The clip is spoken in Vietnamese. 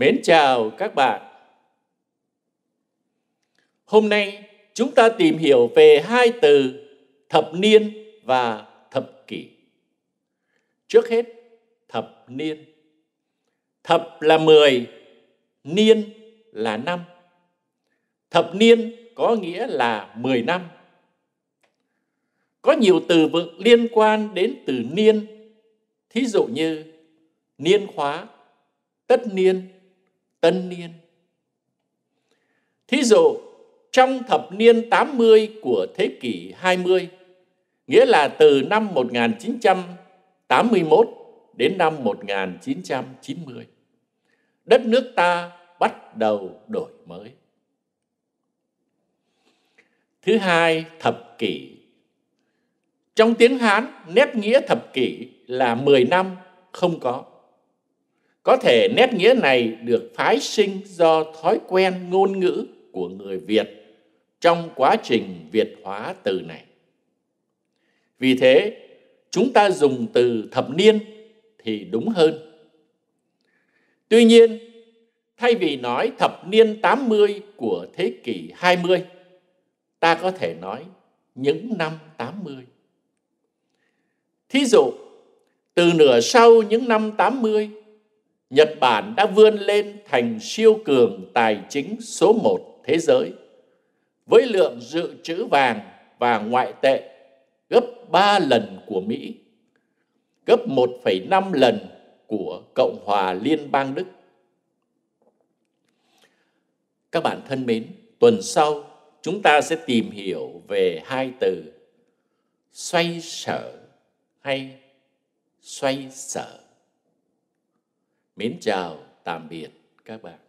Mến chào các bạn. Hôm nay chúng ta tìm hiểu về hai từ thập niên và thập kỷ. Trước hết, thập niên. Thập là 10, niên là năm. Thập niên có nghĩa là 10 năm. Có nhiều từ vựng liên quan đến từ niên, thí dụ như niên khóa, tất niên, tân niên. Thí dụ, trong thập niên 80 của thế kỷ 20, nghĩa là từ năm 1981 đến năm 1990, đất nước ta bắt đầu đổi mới. Thứ hai, thập kỷ. Trong tiếng Hán, nét nghĩa thập kỷ là 10 năm không có. Có thể nét nghĩa này được phái sinh do thói quen ngôn ngữ của người Việt trong quá trình Việt hóa từ này. Vì thế, chúng ta dùng từ thập niên thì đúng hơn. Tuy nhiên, thay vì nói thập niên 80 của thế kỷ 20, ta có thể nói những năm 80. Thí dụ, từ nửa sau những năm 80 Nhật Bản đã vươn lên thành siêu cường tài chính số một thế giới với lượng dự trữ vàng và ngoại tệ gấp 3 lần của Mỹ, gấp 1,5 lần của Cộng hòa Liên bang Đức. Các bạn thân mến, tuần sau chúng ta sẽ tìm hiểu về hai từ xoay sở hay xoay sở. Mến chào, tạm biệt các bạn.